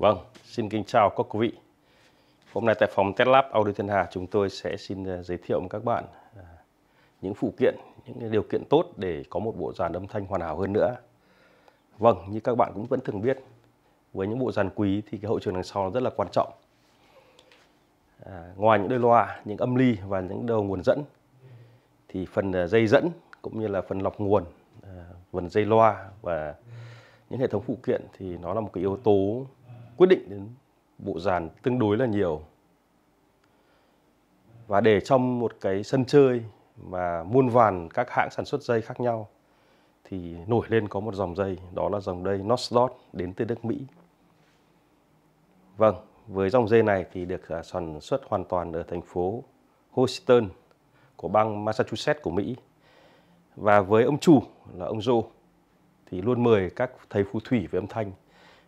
Vâng, xin kính chào các quý vị. Hôm nay tại phòng Test Lab Audio Thiên Hà chúng tôi sẽ xin à, giới thiệu với các bạn à, những phụ kiện, những điều kiện tốt để có một bộ dàn âm thanh hoàn hảo hơn nữa. Vâng, như các bạn cũng vẫn thường biết, với những bộ dàn quý thì cái hậu trường đằng sau nó rất là quan trọng. À, ngoài những đôi loa, những âm ly và những đầu nguồn dẫn thì phần à, dây dẫn cũng như là phần lọc nguồn, à, phần dây loa và những hệ thống phụ kiện thì nó là một cái yếu tố quyết định đến bộ dàn tương đối là nhiều và để trong một cái sân chơi mà muôn vàn các hãng sản xuất dây khác nhau thì nổi lên có một dòng dây đó là dòng dây Northdot đến từ nước Mỹ. Vâng, với dòng dây này thì được à, sản xuất hoàn toàn ở thành phố Houston của bang Massachusetts của Mỹ. Và với ông chủ là ông Joe thì luôn mời các thầy phù thủy về âm thanh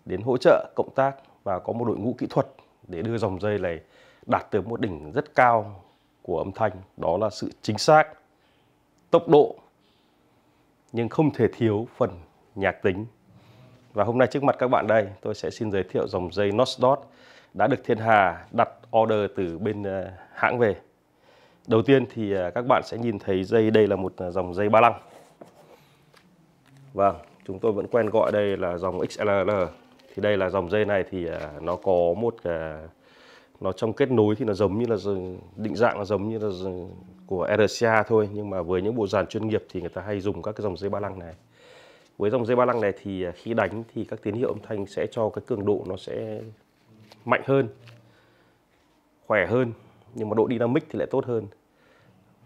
đến hỗ trợ cộng tác và có một đội ngũ kỹ thuật để đưa dòng dây này đạt tới một đỉnh rất cao của âm thanh đó là sự chính xác tốc độ nhưng không thể thiếu phần nhạc tính và hôm nay trước mặt các bạn đây tôi sẽ xin giới thiệu dòng dây Nosdot đã được Thiên Hà đặt order từ bên ờ, hãng về đầu tiên thì ờ, các bạn sẽ nhìn thấy dây đây là một ờ, dòng dây ba lăng vâng chúng tôi vẫn quen gọi đây là dòng XLR thì đây là dòng dây này thì à, nó có một cái à, nó trong kết nối thì nó giống như là định dạng là giống như là của RCA thôi nhưng mà với những bộ dàn chuyên nghiệp thì người ta hay dùng các cái dòng dây ba lăng này với dòng dây ba lăng này thì à, khi đánh thì các tín hiệu âm thanh sẽ cho cái cường độ nó sẽ mạnh hơn khỏe hơn nhưng mà độ dynamic thì lại tốt hơn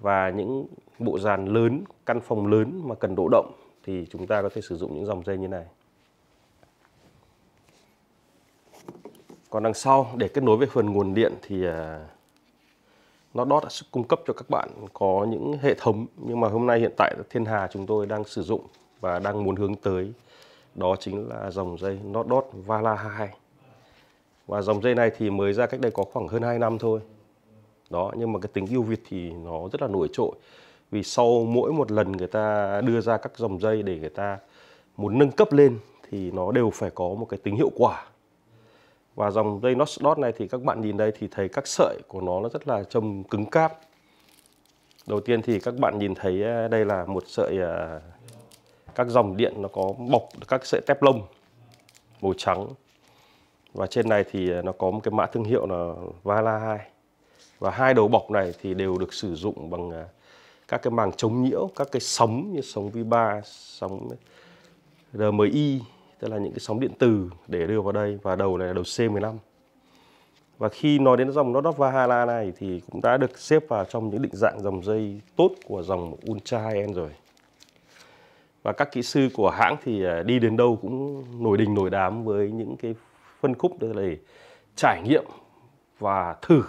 và những bộ dàn lớn căn phòng lớn mà cần độ động thì chúng ta có thể sử dụng những dòng dây như này còn đằng sau để kết nối với phần nguồn điện thì à, nó đót đã cung cấp cho các bạn có những hệ thống nhưng mà hôm nay hiện tại Thiên Hà chúng tôi đang sử dụng và đang muốn hướng tới đó chính là dòng dây Not Dot Vala 2 và dòng dây này thì mới ra cách đây có khoảng hơn 2 năm thôi đó nhưng mà cái tính ưu việt thì nó rất là nổi trội vì sau mỗi một lần người ta đưa ra các dòng dây để người ta muốn nâng cấp lên thì nó đều phải có một cái tính hiệu quả và dòng dây nó dot này thì các bạn nhìn đây thì thấy các sợi của nó nó rất là trông cứng cáp đầu tiên thì các bạn nhìn thấy ờ, đây là một sợi ờ, các dòng điện nó có bọc các sợi tép lông màu trắng và trên này thì ờ, nó có một cái mã thương hiệu là Vala 2 và hai đầu bọc này thì đều được sử dụng bằng các cái màng chống nhiễu các cái sóng như sóng V3 sóng RMI tức là những cái sóng điện từ để đưa vào đây và đầu này là đầu C15 và khi nói đến dòng Nordvahala này thì cũng đã được xếp vào trong những định dạng dòng dây tốt của dòng Ultra High End rồi và các kỹ sư của hãng thì à, đi đến đâu cũng nổi đình nổi đám với những cái phân khúc để trải nghiệm và thử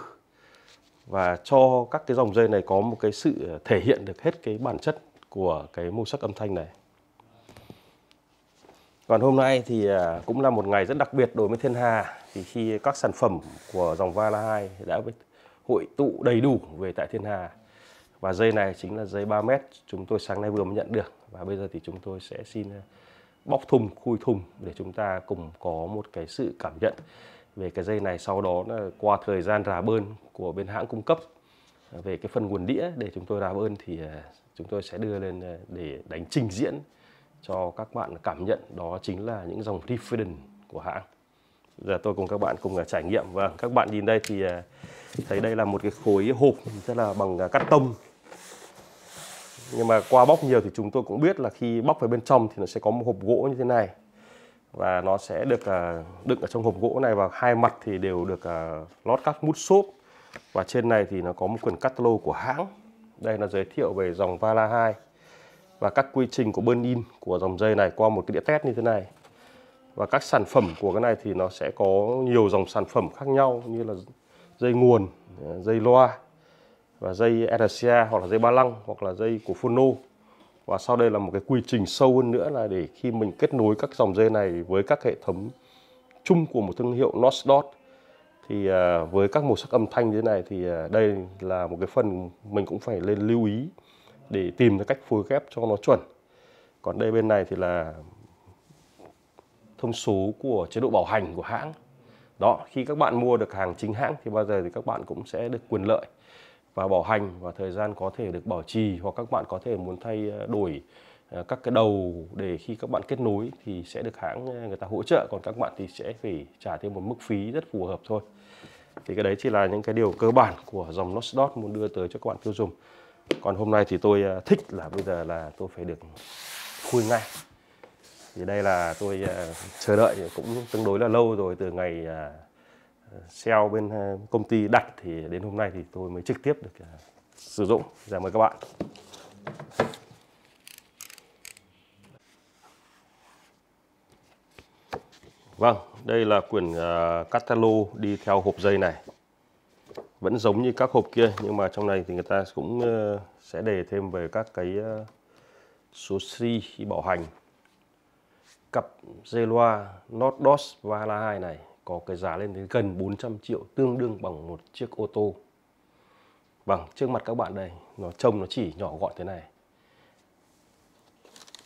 và cho các cái dòng dây này có một cái sự à, thể hiện được hết cái bản chất của cái màu sắc âm thanh này còn hôm nay thì à, cũng là một ngày rất đặc biệt đối với Thiên Hà thì khi các sản phẩm của dòng Vala 2 đã hội tụ đầy đủ về tại Thiên Hà. Và dây này chính là dây 3 m chúng tôi sáng nay vừa mới nhận được và bây giờ thì chúng tôi sẽ xin à, bóc thùng, khui thùng để chúng ta cùng có một cái sự cảm nhận về cái dây này sau đó là qua thời gian rà bơn của bên hãng cung cấp à, về cái phần nguồn đĩa để chúng tôi rà bơn thì chúng tôi sẽ đưa lên để đánh trình diễn cho các bạn cảm nhận đó chính là những dòng Refiden của hãng giờ tôi cùng các bạn cùng à, trải nghiệm và vâng, các bạn nhìn đây thì à, thấy đây là một cái khối hộp rất là bằng à, cắt tông nhưng mà qua bóc nhiều thì chúng tôi cũng biết là khi bóc vào bên trong thì nó sẽ có một hộp gỗ như thế này và nó sẽ được đựng ở trong hộp gỗ này và hai mặt thì đều được lót các mút xốp và trên này thì nó có một quyển catalog của hãng đây là giới thiệu về dòng Vala 2 và các quy trình của burn in của dòng dây này qua một cái đĩa test như thế này và các sản phẩm của cái này thì nó sẽ có nhiều dòng sản phẩm khác nhau như là dây nguồn, dây loa và dây RCA hoặc là dây ba lăng hoặc là dây của phono và sau đây là một cái quy trình sâu hơn nữa là để khi mình kết nối các dòng dây này với các hệ thống chung của một thương hiệu Nosdot thì à, với các màu sắc âm thanh như thế này thì à, đây là một cái phần mình cũng phải lên lưu ý để tìm ra cách phối ghép cho nó chuẩn còn đây bên này thì là thông số của chế độ bảo hành của hãng đó khi các bạn mua được hàng chính hãng thì bao giờ thì các bạn cũng sẽ được quyền lợi và bảo hành và thời gian có thể được bảo trì hoặc các bạn có thể muốn thay ờ, đổi ờ, các cái đầu để khi các bạn kết nối thì sẽ được hãng ờ, người ta hỗ trợ còn các bạn thì sẽ phải trả thêm một mức phí rất phù hợp thôi thì cái đấy chỉ là những cái điều cơ bản của dòng Nostot muốn đưa tới cho các bạn tiêu dùng còn hôm nay thì tôi ờ, thích là bây giờ là tôi phải được khui ngay thì đây là tôi ờ, chờ đợi cũng tương đối là lâu rồi từ ngày ờ, sale bên công ty đặt thì đến hôm nay thì tôi mới trực tiếp được sử dụng giờ dạ, mời các bạn Vâng, đây là quyển catalog đi theo hộp dây này vẫn giống như các hộp kia nhưng mà trong này thì người ta cũng ờ, sẽ đề thêm về các cái ờ, số si bảo hành cặp dây loa Nordos Vala 2 này có cái giá lên đến gần 400 triệu tương đương bằng một chiếc ô tô bằng vâng, trước mặt các bạn đây nó trông nó chỉ nhỏ gọn thế này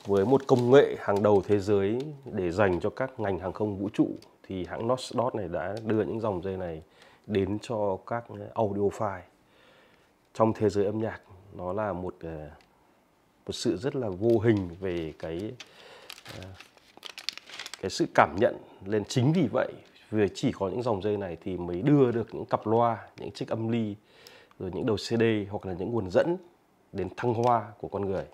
với một công nghệ hàng đầu thế giới để dành cho các ngành hàng không vũ trụ thì hãng Nordos này đã đưa những dòng dây này đến cho các ờ, audio file trong thế giới âm nhạc nó là một ờ, một sự rất là vô hình về cái ờ, cái sự cảm nhận lên chính vì vậy vì chỉ có những dòng dây này thì mới đưa được những cặp loa những chiếc âm ly rồi những đầu CD hoặc là những nguồn dẫn đến thăng hoa của con người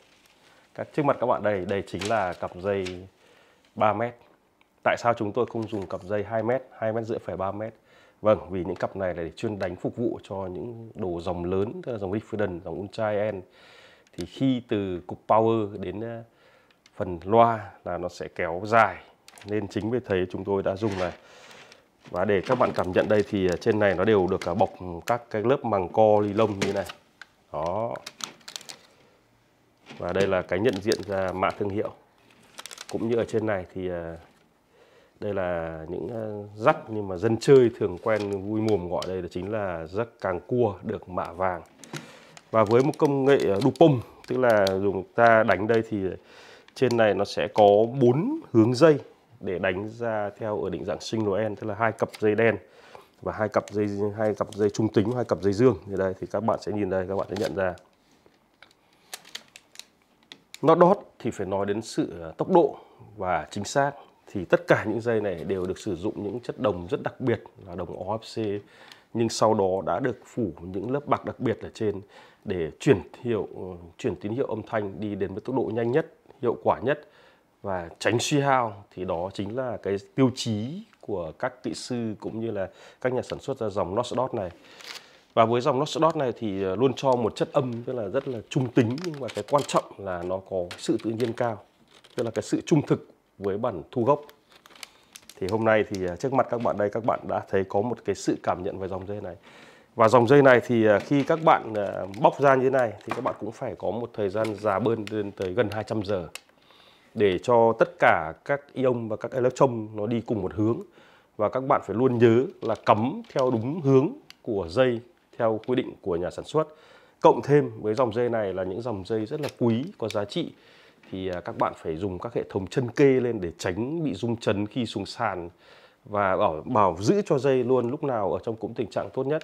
các trước mặt các bạn đây đây chính là cặp dây 3 mét tại sao chúng tôi không dùng cặp dây 2 mét 2 mét rưỡi phải 3 mét Vâng, vì những cặp này là để chuyên đánh phục vụ cho những đồ dòng lớn, tức là dòng Diffident, dòng Unchai N. Thì khi từ cục power đến ờ, phần loa là nó sẽ kéo dài. Nên chính vì thế chúng tôi đã dùng này. Và để các bạn cảm nhận đây thì ờ, trên này nó đều được ờ, bọc các cái lớp màng co ly lông như này. Đó. Và đây là cái nhận diện ra mã thương hiệu. Cũng như ở trên này thì đây là những ờ, rắc nhưng mà dân chơi thường quen vui mồm gọi đây là chính là rắc càng cua được mạ vàng và với một công nghệ đục ờ, pông tức là dùng ta đánh đây thì trên này nó sẽ có bốn hướng dây để đánh ra theo ở định dạng sinh Noel tức là hai cặp dây đen và hai cặp dây hai cặp dây trung tính hai cặp dây dương như đây thì các bạn sẽ nhìn đây các bạn sẽ nhận ra nó đót thì phải nói đến sự ờ, tốc độ và chính xác thì tất cả những dây này đều được sử dụng những chất đồng rất đặc biệt là đồng OFC nhưng sau đó đã được phủ những lớp bạc đặc biệt ở trên để chuyển hiệu ờ, chuyển tín hiệu âm thanh đi đến với tốc độ nhanh nhất, hiệu quả nhất và tránh suy hao thì đó chính là cái tiêu chí của các kỹ sư cũng như là các nhà sản xuất ra dòng Noxdot này. Và với dòng Noxdot này thì ờ, luôn cho một chất âm tức là rất là trung tính nhưng mà cái quan trọng là nó có sự tự nhiên cao, tức là cái sự trung thực với bản thu gốc thì hôm nay thì à, trước mặt các bạn đây các bạn đã thấy có một cái sự cảm nhận về dòng dây này và dòng dây này thì à, khi các bạn à, bóc ra như thế này thì các bạn cũng phải có một thời gian già bơn lên tới gần 200 giờ để cho tất cả các ion và các electron nó đi cùng một hướng và các bạn phải luôn nhớ là cấm theo đúng hướng của dây theo quy định của nhà sản xuất cộng thêm với dòng dây này là những dòng dây rất là quý có giá trị thì à, các bạn phải dùng các hệ thống chân kê lên để tránh bị rung chấn khi xuống sàn và bảo, bảo giữ cho dây luôn lúc nào ở trong cũng tình trạng tốt nhất.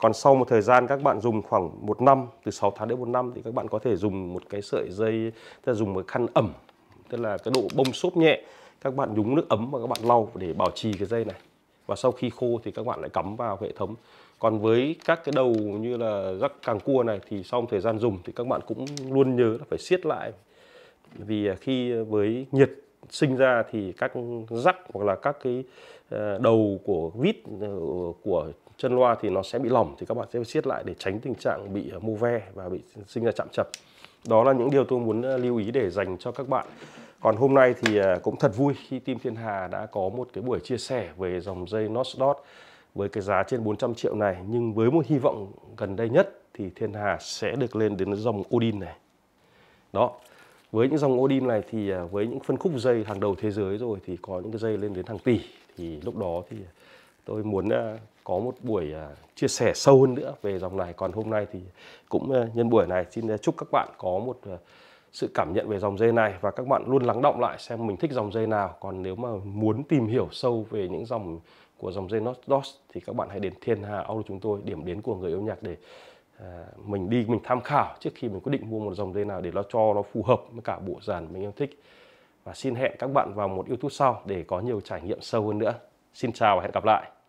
Còn sau một thời gian các bạn dùng khoảng một năm, từ 6 tháng đến một năm thì các bạn có thể dùng một cái sợi dây, tức dùng một khăn ẩm, tức là cái độ bông xốp nhẹ. Các bạn nhúng nước ấm và các bạn lau để bảo trì cái dây này. Và sau khi khô thì các bạn lại cắm vào hệ thống. Còn với các cái đầu như là rắc càng cua này thì sau một thời gian dùng thì các bạn cũng luôn nhớ là phải siết lại vì à, khi với nhiệt sinh ra thì các rắc hoặc là các cái à, đầu của vít ờ, của chân loa thì nó sẽ bị lỏng thì các bạn sẽ siết lại để tránh tình trạng bị à, mô ve và bị sinh ra chạm chập đó là những điều tôi muốn lưu ý để dành cho các bạn còn hôm nay thì cũng thật vui khi Team Thiên Hà đã có một cái buổi chia sẻ về dòng dây Nosedot với cái giá trên 400 triệu này nhưng với một hy vọng gần đây nhất thì Thiên Hà sẽ được lên đến dòng Odin này đó với những dòng Odin này thì à, với những phân khúc dây hàng đầu thế giới rồi thì có những cái dây lên đến hàng tỷ thì lúc đó thì tôi muốn à, có một buổi à, chia sẻ sâu hơn nữa về dòng này còn hôm nay thì cũng nhân buổi này xin chúc các bạn có một sự cảm nhận về dòng dây này và các bạn luôn lắng động lại xem mình thích dòng dây nào còn nếu mà muốn tìm hiểu sâu về những dòng của dòng dây Nostos thì các bạn hãy đến Thiên Hà Audio chúng tôi điểm đến của người yêu nhạc để à, mình đi mình tham khảo trước khi mình quyết định mua một dòng dây nào để nó cho nó phù hợp với cả bộ dàn mình yêu thích và xin hẹn các bạn vào một youtube sau để có nhiều trải nghiệm sâu hơn nữa xin chào và hẹn gặp lại